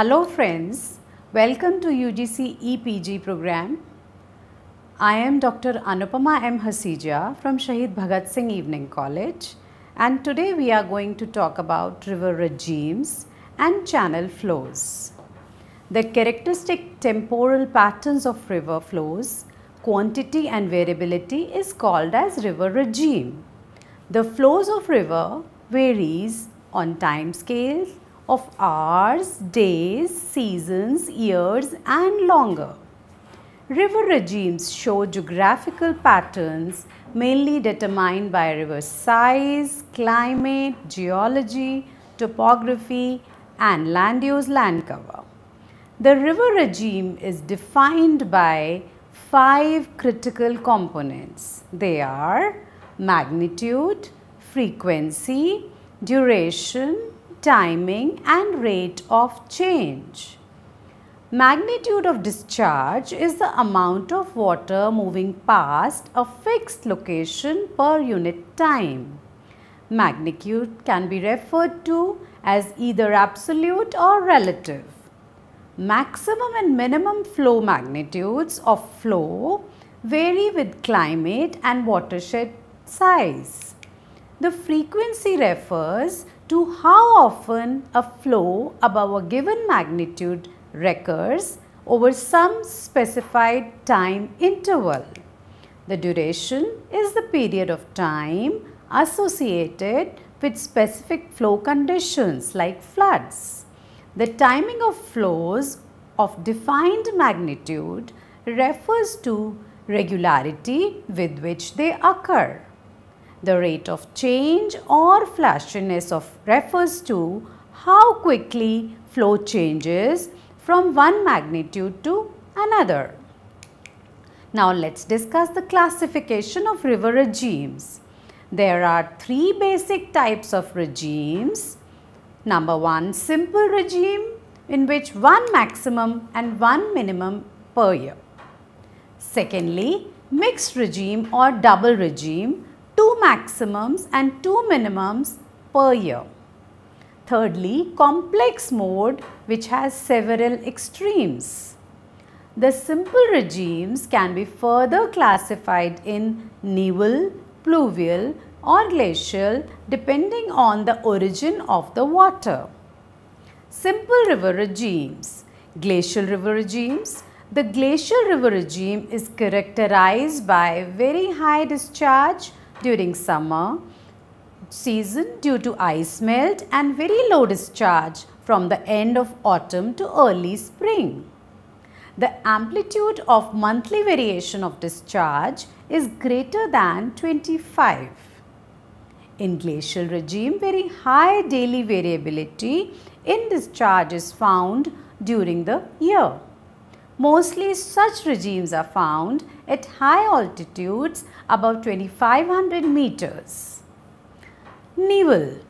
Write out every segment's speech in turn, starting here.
Hello friends, welcome to UGC EPG program. I am Dr. Anupama M. Hasija from Shahid Bhagat Singh Evening College and today we are going to talk about river regimes and channel flows. The characteristic temporal patterns of river flows, quantity and variability is called as river regime. The flows of river varies on time scales of hours, days, seasons, years and longer. River regimes show geographical patterns mainly determined by river size, climate, geology, topography and land use land cover. The river regime is defined by five critical components. They are magnitude, frequency, duration, timing and rate of change. Magnitude of discharge is the amount of water moving past a fixed location per unit time. Magnitude can be referred to as either absolute or relative. Maximum and minimum flow magnitudes of flow vary with climate and watershed size. The frequency refers to how often a flow above a given magnitude recurs over some specified time interval. The duration is the period of time associated with specific flow conditions like floods. The timing of flows of defined magnitude refers to regularity with which they occur. The rate of change or flashiness of refers to how quickly flow changes from one magnitude to another. Now let's discuss the classification of river regimes. There are three basic types of regimes. Number one, simple regime in which one maximum and one minimum per year. Secondly, mixed regime or double regime two maximums and two minimums per year. Thirdly, complex mode which has several extremes. The simple regimes can be further classified in nevel, pluvial or glacial depending on the origin of the water. Simple river regimes, glacial river regimes, the glacial river regime is characterized by very high discharge during summer season due to ice melt and very low discharge from the end of autumn to early spring. The amplitude of monthly variation of discharge is greater than 25. In glacial regime, very high daily variability in discharge is found during the year. Mostly such regimes are found at high altitudes Above 2500 meters. nevel,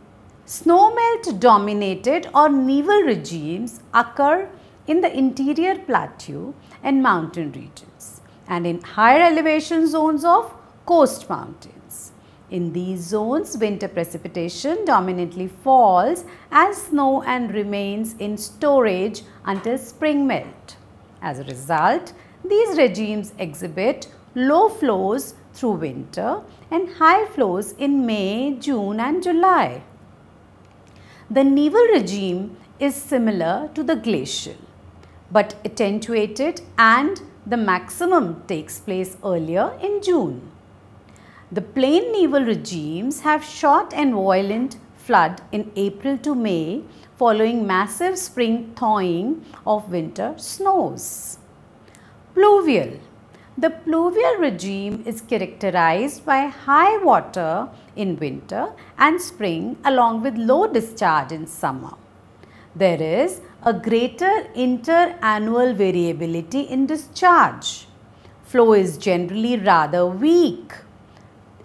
Snowmelt dominated or nevel regimes occur in the interior plateau and mountain regions and in higher elevation zones of coast mountains. In these zones, winter precipitation dominantly falls as snow and remains in storage until spring melt. As a result, these regimes exhibit low flows through winter and high flows in May, June and July. The nevel regime is similar to the glacial but attenuated and the maximum takes place earlier in June. The plain nevel regimes have short and violent flood in April to May following massive spring thawing of winter snows. Pluvial the pluvial regime is characterized by high water in winter and spring along with low discharge in summer. There is a greater interannual variability in discharge. Flow is generally rather weak.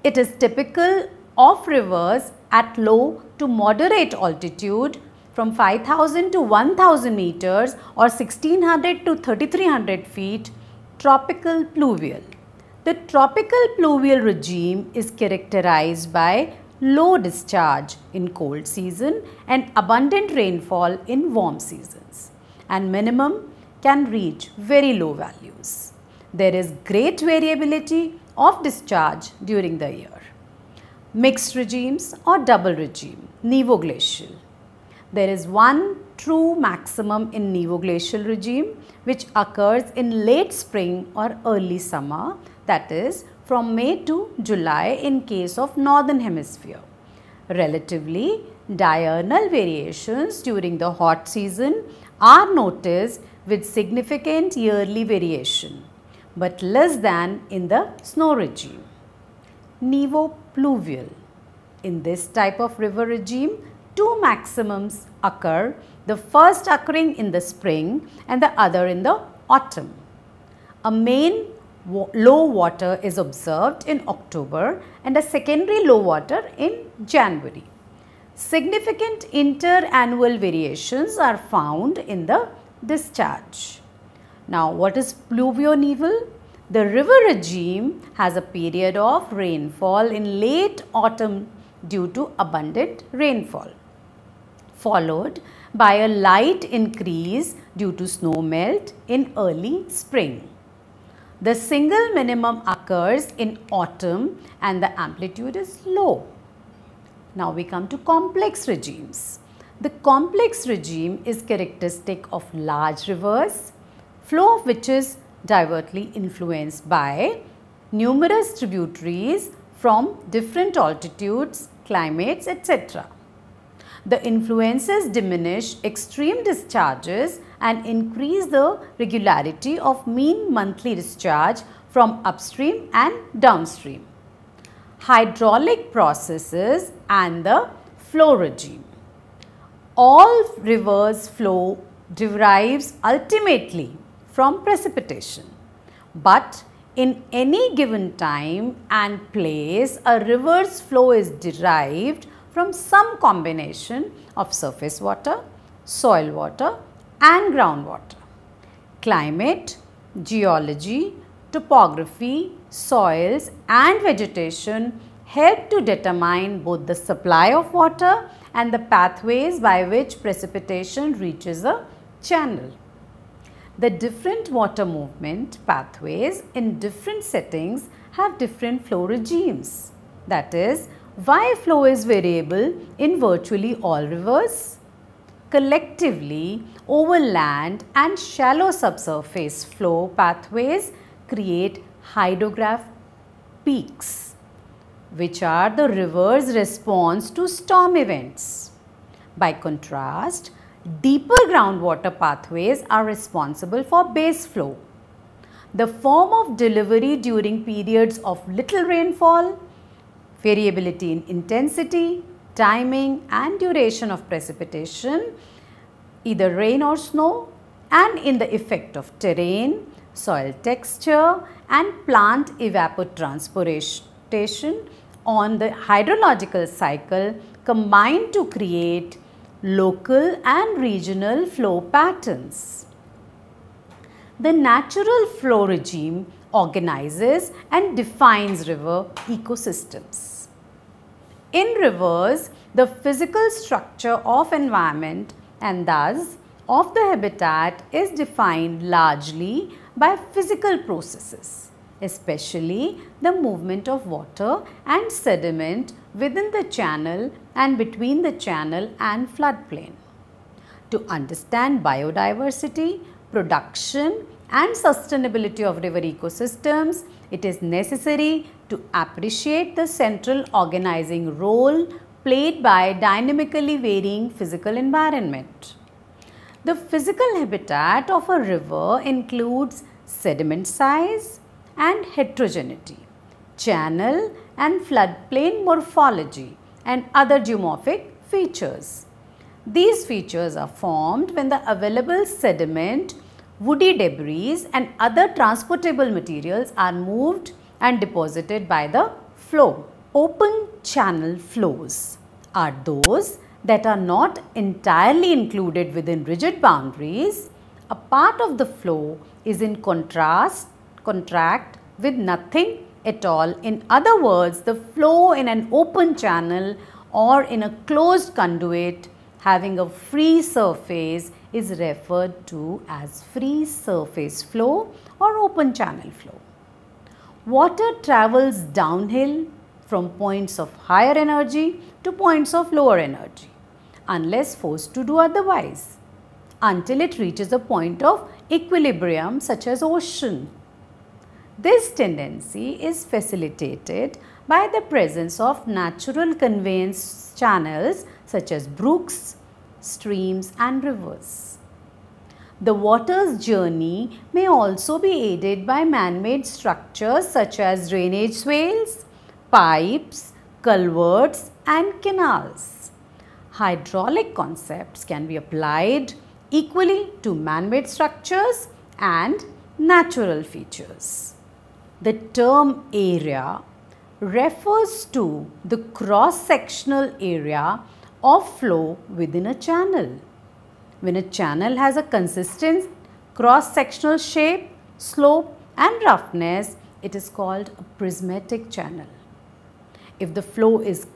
It is typical of rivers at low to moderate altitude from 5000 to 1000 meters or 1600 to 3300 feet tropical pluvial. The tropical pluvial regime is characterized by low discharge in cold season and abundant rainfall in warm seasons and minimum can reach very low values. There is great variability of discharge during the year. Mixed regimes or double regime, nevoglacial. There is one true maximum in neoglacial regime which occurs in late spring or early summer that is from May to July in case of northern hemisphere. Relatively diurnal variations during the hot season are noticed with significant yearly variation but less than in the snow regime. Nevopluvial. In this type of river regime, two maximums occur the first occurring in the spring and the other in the autumn. A main low water is observed in October and a secondary low water in January. Significant interannual variations are found in the discharge. Now what is pluvioneval? The river regime has a period of rainfall in late autumn due to abundant rainfall, followed by a light increase due to snow melt in early spring. The single minimum occurs in autumn and the amplitude is low. Now we come to complex regimes. The complex regime is characteristic of large rivers, flow of which is divertly influenced by numerous tributaries from different altitudes, climates, etc. The influences diminish extreme discharges and increase the regularity of mean monthly discharge from upstream and downstream. Hydraulic processes and the flow regime. All rivers flow derives ultimately from precipitation. But in any given time and place, a river's flow is derived from some combination of surface water, soil water and groundwater. Climate, geology, topography, soils and vegetation help to determine both the supply of water and the pathways by which precipitation reaches a channel. The different water movement pathways in different settings have different flow regimes. That is, why flow is variable in virtually all rivers? Collectively, overland and shallow subsurface flow pathways create hydrograph peaks, which are the river's response to storm events. By contrast, deeper groundwater pathways are responsible for base flow. The form of delivery during periods of little rainfall variability in intensity, timing and duration of precipitation, either rain or snow and in the effect of terrain, soil texture and plant evapotranspiration on the hydrological cycle combined to create local and regional flow patterns. The natural flow regime organizes and defines river ecosystems in reverse the physical structure of environment and thus of the habitat is defined largely by physical processes especially the movement of water and sediment within the channel and between the channel and floodplain. To understand biodiversity, production and sustainability of river ecosystems, it is necessary to appreciate the central organizing role played by dynamically varying physical environment. The physical habitat of a river includes sediment size and heterogeneity, channel and floodplain morphology and other geomorphic features. These features are formed when the available sediment woody debris and other transportable materials are moved and deposited by the flow. Open channel flows are those that are not entirely included within rigid boundaries. A part of the flow is in contrast, contract with nothing at all. In other words, the flow in an open channel or in a closed conduit having a free surface is referred to as free surface flow or open channel flow. Water travels downhill from points of higher energy to points of lower energy unless forced to do otherwise until it reaches a point of equilibrium such as ocean. This tendency is facilitated by the presence of natural conveyance channels such as brooks, streams and rivers. The water's journey may also be aided by man-made structures such as drainage swales, pipes, culverts and canals. Hydraulic concepts can be applied equally to man-made structures and natural features. The term area refers to the cross-sectional area of flow within a channel. When a channel has a consistent cross-sectional shape, slope and roughness, it is called a prismatic channel. If the flow is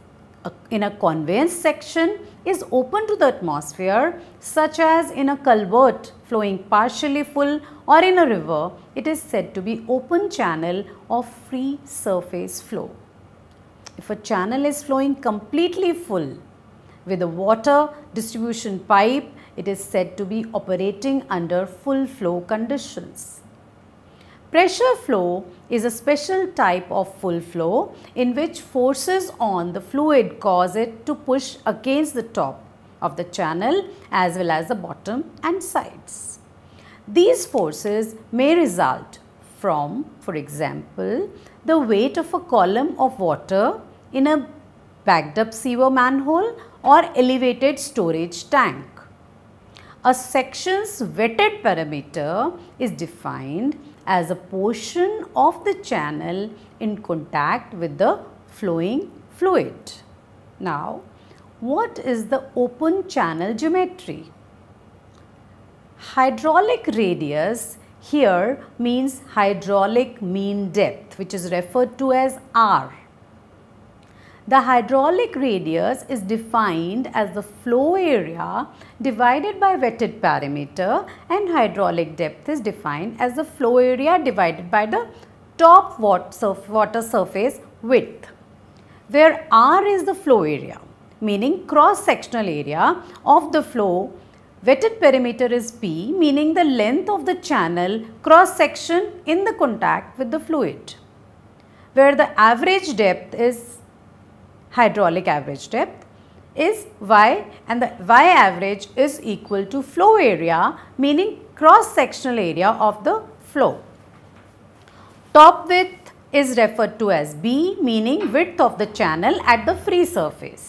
uh, in a conveyance section is open to the atmosphere such as in a culvert flowing partially full or in a river, it is said to be open channel or free surface flow. If a channel is flowing completely full, with a water distribution pipe, it is said to be operating under full flow conditions. Pressure flow is a special type of full flow in which forces on the fluid cause it to push against the top of the channel as well as the bottom and sides. These forces may result from, for example, the weight of a column of water in a backed up sewer manhole or elevated storage tank. A section's wetted parameter is defined as a portion of the channel in contact with the flowing fluid. Now, what is the open channel geometry? Hydraulic radius here means hydraulic mean depth which is referred to as R. The hydraulic radius is defined as the flow area divided by wetted parameter and hydraulic depth is defined as the flow area divided by the top water surface width where R is the flow area meaning cross sectional area of the flow Wetted perimeter is P meaning the length of the channel cross section in the contact with the fluid where the average depth is hydraulic average depth is y and the y average is equal to flow area meaning cross sectional area of the flow. Top width is referred to as B meaning width of the channel at the free surface.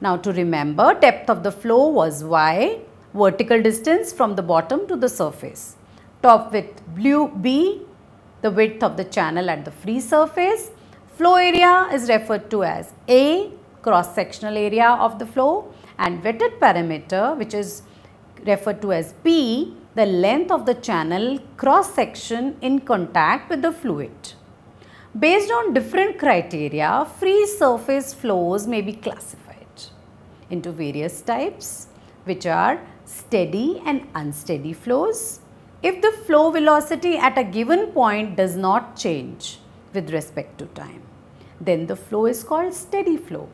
Now to remember depth of the flow was y vertical distance from the bottom to the surface. Top width blue B the width of the channel at the free surface Flow area is referred to as A, cross-sectional area of the flow and wetted parameter which is referred to as P, the length of the channel cross-section in contact with the fluid. Based on different criteria, free surface flows may be classified into various types which are steady and unsteady flows. If the flow velocity at a given point does not change with respect to time then the flow is called steady flow.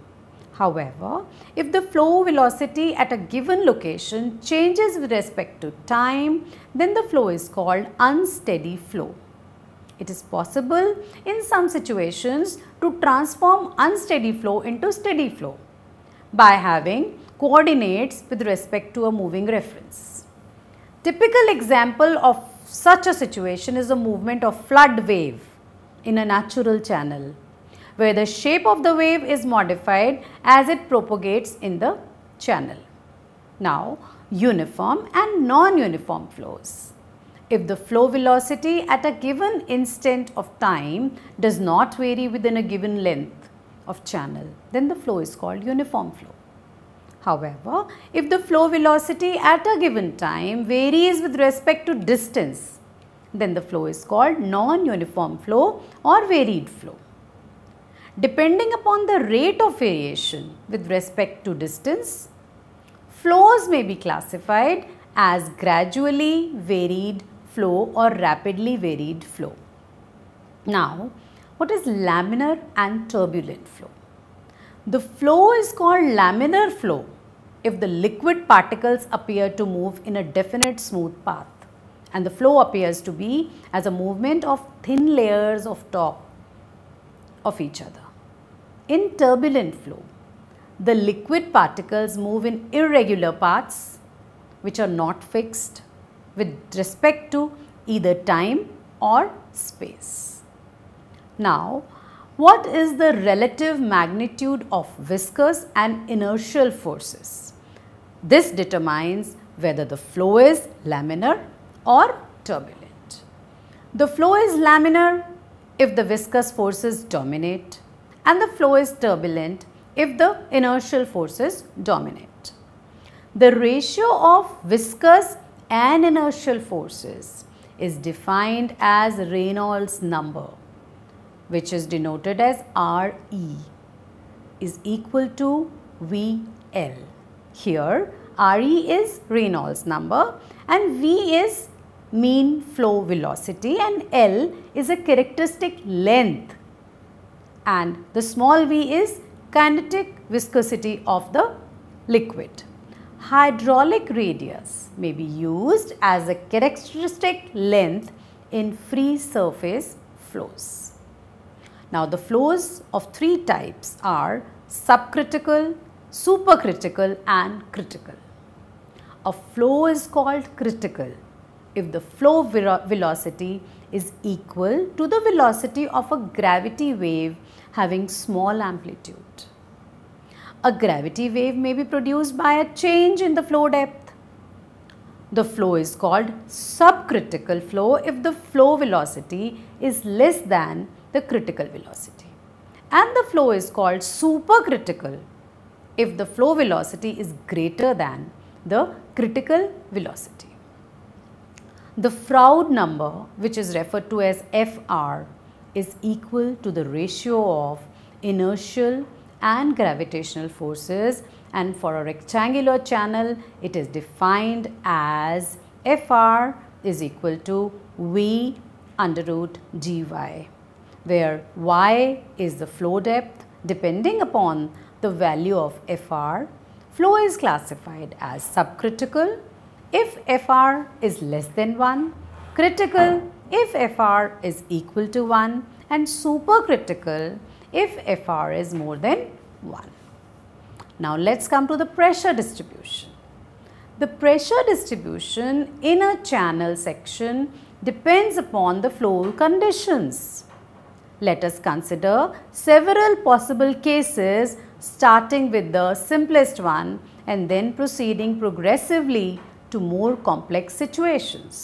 However, if the flow velocity at a given location changes with respect to time, then the flow is called unsteady flow. It is possible in some situations to transform unsteady flow into steady flow by having coordinates with respect to a moving reference. Typical example of such a situation is a movement of flood wave in a natural channel where the shape of the wave is modified as it propagates in the channel. Now, uniform and non-uniform flows. If the flow velocity at a given instant of time does not vary within a given length of channel, then the flow is called uniform flow. However, if the flow velocity at a given time varies with respect to distance, then the flow is called non-uniform flow or varied flow. Depending upon the rate of variation with respect to distance, flows may be classified as gradually varied flow or rapidly varied flow. Now, what is laminar and turbulent flow? The flow is called laminar flow if the liquid particles appear to move in a definite smooth path and the flow appears to be as a movement of thin layers of top of each other. In turbulent flow, the liquid particles move in irregular paths which are not fixed with respect to either time or space. Now, what is the relative magnitude of viscous and inertial forces? This determines whether the flow is laminar or turbulent. The flow is laminar if the viscous forces dominate and the flow is turbulent if the inertial forces dominate. The ratio of viscous and inertial forces is defined as Reynolds number which is denoted as RE is equal to VL. Here RE is Reynolds number and V is mean flow velocity and L is a characteristic length and the small v is kinetic viscosity of the liquid. Hydraulic radius may be used as a characteristic length in free surface flows. Now the flows of three types are subcritical, supercritical and critical. A flow is called critical if the flow velocity is equal to the velocity of a gravity wave having small amplitude. A gravity wave may be produced by a change in the flow depth. The flow is called subcritical flow if the flow velocity is less than the critical velocity. And the flow is called supercritical if the flow velocity is greater than the critical velocity. The Froude number, which is referred to as FR, is equal to the ratio of inertial and gravitational forces and for a rectangular channel, it is defined as FR is equal to V under root gy, where y is the flow depth depending upon the value of FR. Flow is classified as subcritical if fr is less than 1, critical if fr is equal to 1 and supercritical if fr is more than 1. Now let's come to the pressure distribution. The pressure distribution in a channel section depends upon the flow conditions. Let us consider several possible cases starting with the simplest one and then proceeding progressively to more complex situations.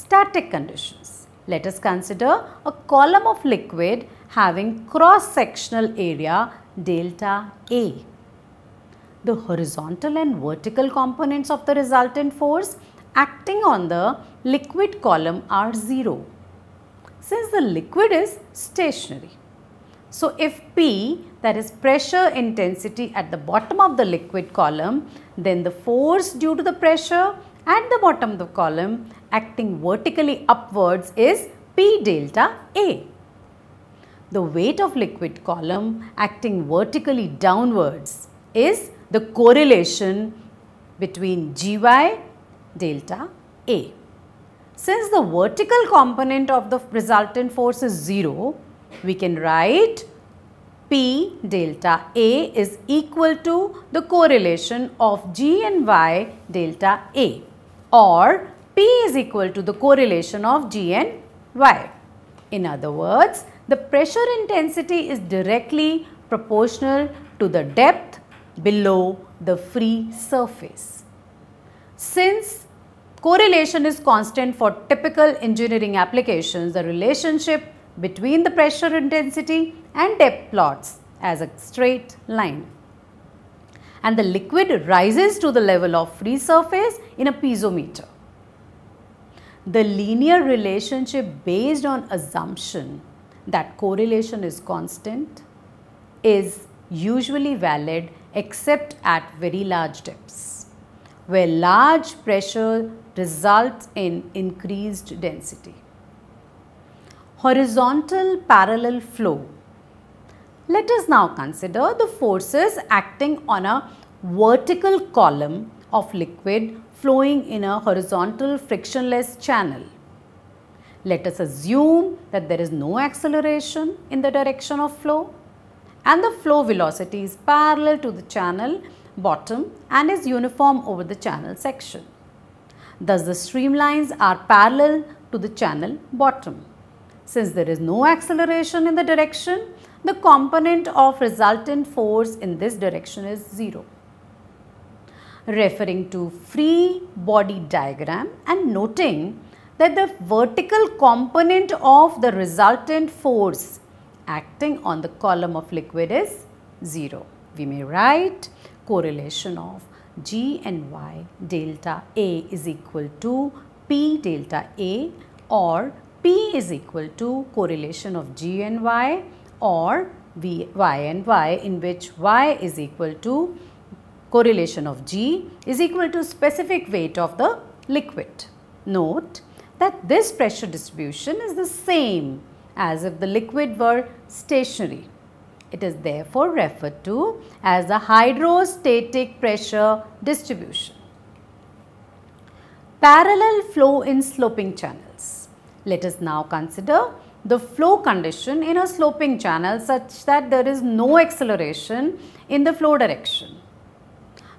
Static conditions. Let us consider a column of liquid having cross-sectional area delta A. The horizontal and vertical components of the resultant force acting on the liquid column are 0 since the liquid is stationary. So, if P that is pressure intensity at the bottom of the liquid column, then the force due to the pressure at the bottom of the column acting vertically upwards is P delta A. The weight of liquid column acting vertically downwards is the correlation between Gy delta A. Since the vertical component of the resultant force is 0, we can write P delta A is equal to the correlation of G and Y delta A or P is equal to the correlation of G and Y. In other words, the pressure intensity is directly proportional to the depth below the free surface. Since correlation is constant for typical engineering applications, the relationship between the pressure intensity and depth plots as a straight line. And the liquid rises to the level of free surface in a piezometer. The linear relationship based on assumption that correlation is constant is usually valid except at very large depths where large pressure results in increased density horizontal parallel flow. Let us now consider the forces acting on a vertical column of liquid flowing in a horizontal frictionless channel. Let us assume that there is no acceleration in the direction of flow and the flow velocity is parallel to the channel bottom and is uniform over the channel section. Thus the streamlines are parallel to the channel bottom. Since there is no acceleration in the direction, the component of resultant force in this direction is 0. Referring to free body diagram and noting that the vertical component of the resultant force acting on the column of liquid is 0. We may write correlation of G and Y delta A is equal to P delta A or P is equal to correlation of G and Y or v, Y and Y in which Y is equal to correlation of G is equal to specific weight of the liquid. Note that this pressure distribution is the same as if the liquid were stationary. It is therefore referred to as the hydrostatic pressure distribution. Parallel flow in sloping channel. Let us now consider the flow condition in a sloping channel such that there is no acceleration in the flow direction.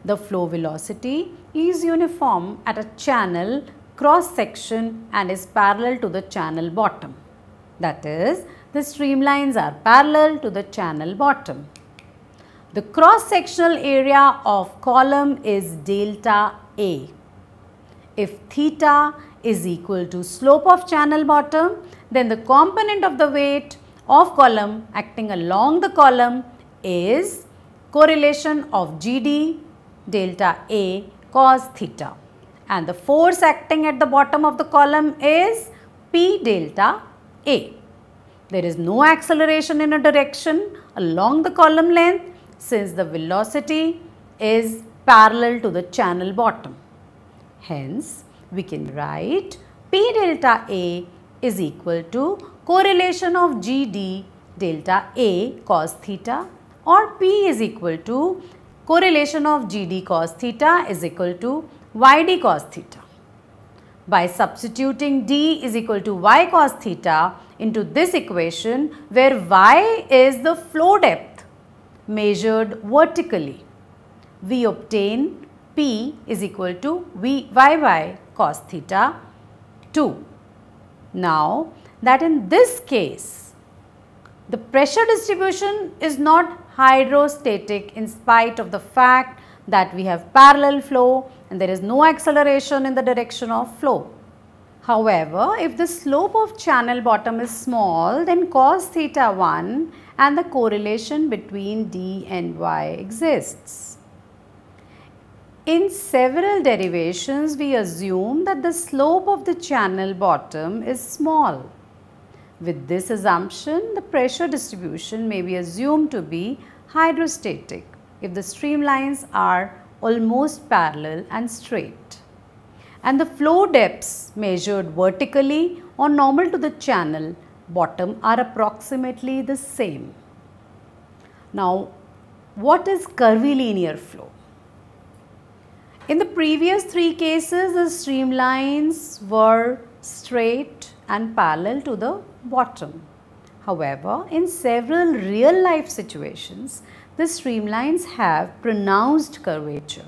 The flow velocity is uniform at a channel cross section and is parallel to the channel bottom. That is, the streamlines are parallel to the channel bottom. The cross sectional area of column is delta A. If theta is equal to slope of channel bottom, then the component of the weight of column acting along the column is correlation of GD delta A cos theta and the force acting at the bottom of the column is P delta A. There is no acceleration in a direction along the column length since the velocity is parallel to the channel bottom. Hence, we can write P delta A is equal to correlation of GD delta A cos theta or P is equal to correlation of GD cos theta is equal to YD cos theta. By substituting D is equal to Y cos theta into this equation where Y is the flow depth measured vertically, we obtain P is equal to v y y cos theta 2. Now that in this case the pressure distribution is not hydrostatic in spite of the fact that we have parallel flow and there is no acceleration in the direction of flow. However, if the slope of channel bottom is small then cos theta 1 and the correlation between d and y exists. In several derivations, we assume that the slope of the channel bottom is small. With this assumption, the pressure distribution may be assumed to be hydrostatic if the streamlines are almost parallel and straight. And the flow depths measured vertically or normal to the channel bottom are approximately the same. Now, what is curvilinear flow? In the previous three cases, the streamlines were straight and parallel to the bottom. However, in several real life situations, the streamlines have pronounced curvature.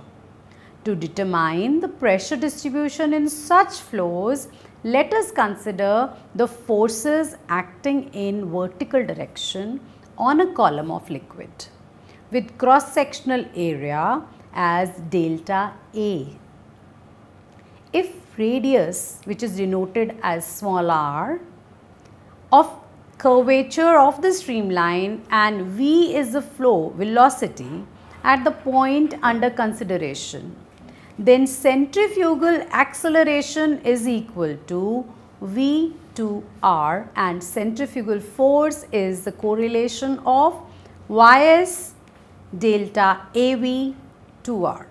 To determine the pressure distribution in such flows, let us consider the forces acting in vertical direction on a column of liquid with cross-sectional area as delta A. If radius which is denoted as small r of curvature of the streamline and V is the flow velocity at the point under consideration then centrifugal acceleration is equal to V to R and centrifugal force is the correlation of Ys delta AV 2R.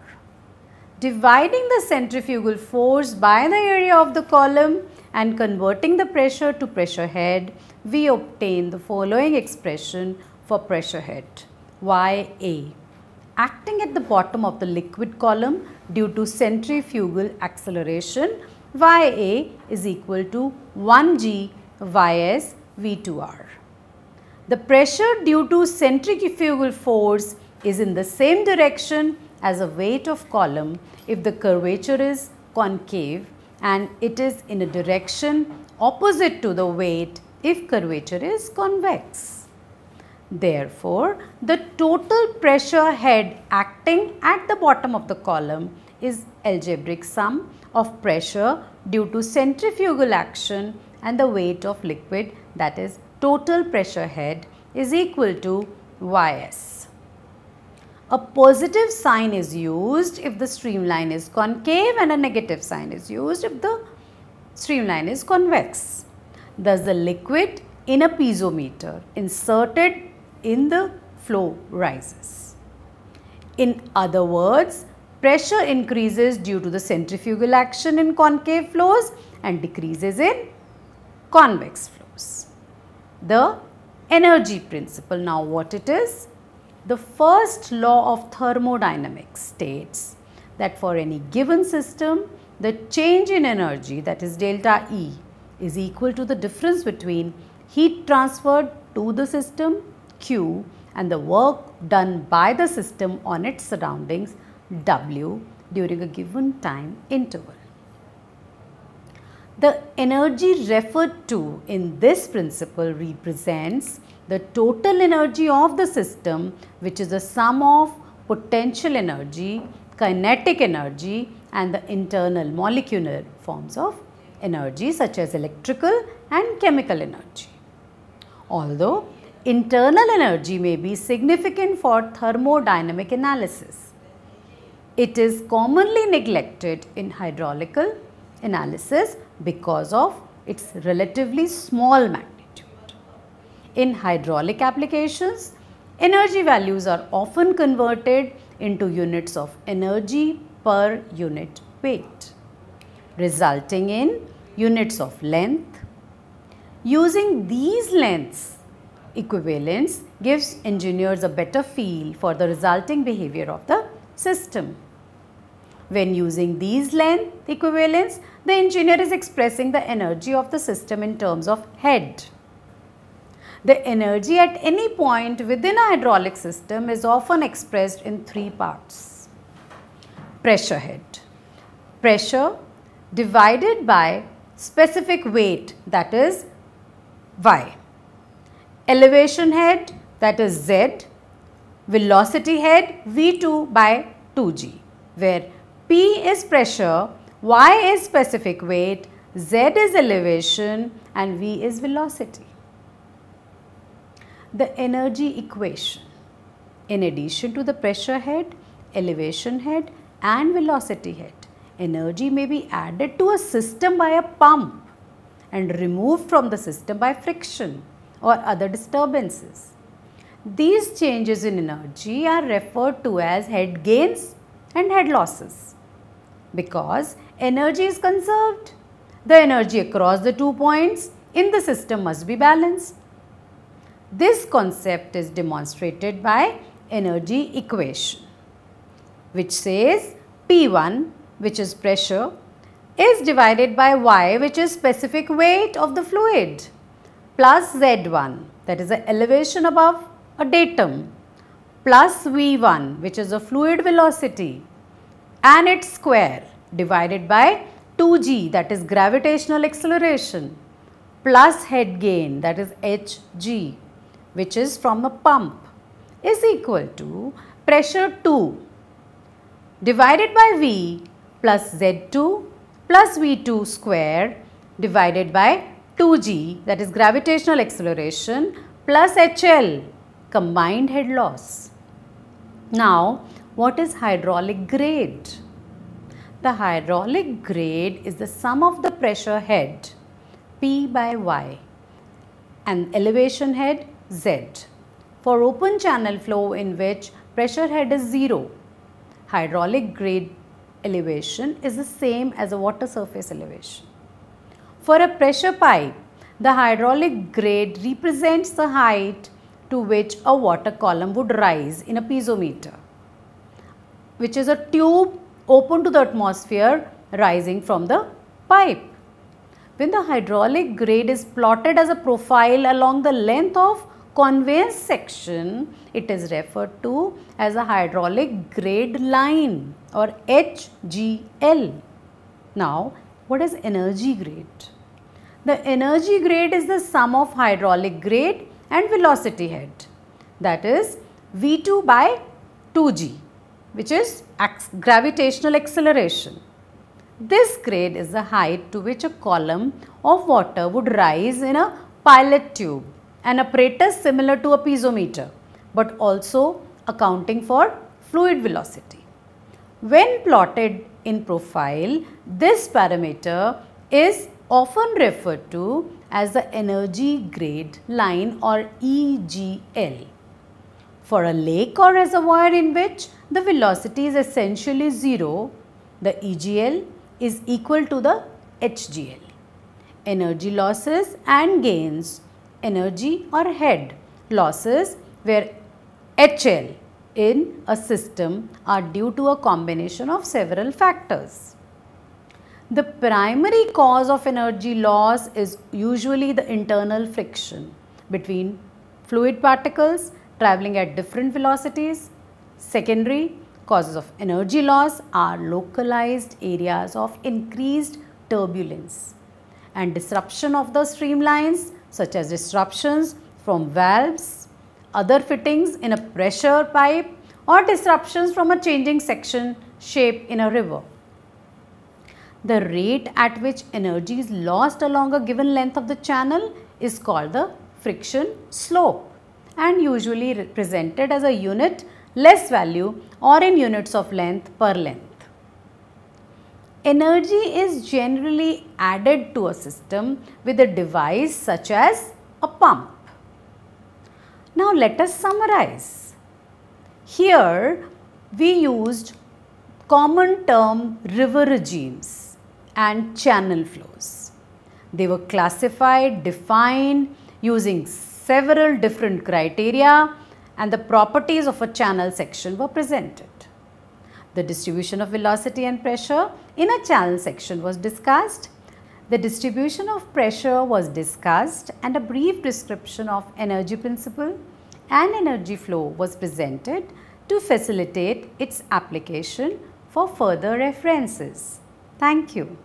Dividing the centrifugal force by the area of the column and converting the pressure to pressure head, we obtain the following expression for pressure head, YA, acting at the bottom of the liquid column due to centrifugal acceleration, YA is equal to 1G YS V2R. The pressure due to centrifugal force is in the same direction as a weight of column if the curvature is concave and it is in a direction opposite to the weight if curvature is convex. Therefore, the total pressure head acting at the bottom of the column is algebraic sum of pressure due to centrifugal action and the weight of liquid that is total pressure head is equal to Ys. A positive sign is used if the streamline is concave and a negative sign is used if the streamline is convex. Thus the liquid in a piezometer inserted in the flow rises. In other words, pressure increases due to the centrifugal action in concave flows and decreases in convex flows. The energy principle, now what it is? The first law of thermodynamics states that for any given system, the change in energy that is delta E is equal to the difference between heat transferred to the system Q and the work done by the system on its surroundings W during a given time interval. The energy referred to in this principle represents the total energy of the system which is the sum of potential energy, kinetic energy and the internal molecular forms of energy such as electrical and chemical energy. Although internal energy may be significant for thermodynamic analysis, it is commonly neglected in hydraulical analysis because of its relatively small magnitude. In hydraulic applications, energy values are often converted into units of energy per unit weight, resulting in units of length. Using these lengths equivalence gives engineers a better feel for the resulting behavior of the system. When using these length equivalents, the engineer is expressing the energy of the system in terms of head. The energy at any point within a hydraulic system is often expressed in three parts. Pressure head. Pressure divided by specific weight that is Y. Elevation head that is Z. Velocity head V2 by 2G where P is pressure, Y is specific weight, Z is elevation and V is velocity. The energy equation. In addition to the pressure head, elevation head and velocity head, energy may be added to a system by a pump and removed from the system by friction or other disturbances. These changes in energy are referred to as head gains and head losses because energy is conserved. The energy across the two points in the system must be balanced. This concept is demonstrated by energy equation which says P1 which is pressure is divided by Y which is specific weight of the fluid plus Z1 that is the elevation above a datum plus V1 which is the fluid velocity and its square divided by 2g that is gravitational acceleration plus head gain that is hg which is from the pump is equal to pressure 2 divided by v plus z2 plus v2 square divided by 2g that is gravitational acceleration plus hl combined head loss. Now what is hydraulic grade? The hydraulic grade is the sum of the pressure head P by Y and elevation head Z. For open channel flow in which pressure head is 0, hydraulic grade elevation is the same as a water surface elevation. For a pressure pipe, the hydraulic grade represents the height to which a water column would rise in a piezometer which is a tube open to the atmosphere rising from the pipe. When the hydraulic grade is plotted as a profile along the length of conveyance section, it is referred to as a hydraulic grade line or HGL. Now, what is energy grade? The energy grade is the sum of hydraulic grade and velocity head that is V2 by 2G which is gravitational acceleration. This grade is the height to which a column of water would rise in a pilot tube, an apparatus similar to a piezometer, but also accounting for fluid velocity. When plotted in profile, this parameter is often referred to as the energy grade line or EGL. For a lake or reservoir in which the velocity is essentially 0, the EGL is equal to the HGL. Energy losses and gains, energy or head losses where HL in a system are due to a combination of several factors. The primary cause of energy loss is usually the internal friction between fluid particles traveling at different velocities. Secondary causes of energy loss are localized areas of increased turbulence and disruption of the streamlines such as disruptions from valves, other fittings in a pressure pipe or disruptions from a changing section shape in a river. The rate at which energy is lost along a given length of the channel is called the friction slope and usually represented as a unit less value or in units of length per length. Energy is generally added to a system with a device such as a pump. Now let us summarize. Here we used common term river regimes and channel flows. They were classified, defined using several different criteria and the properties of a channel section were presented. The distribution of velocity and pressure in a channel section was discussed. The distribution of pressure was discussed and a brief description of energy principle and energy flow was presented to facilitate its application for further references. Thank you.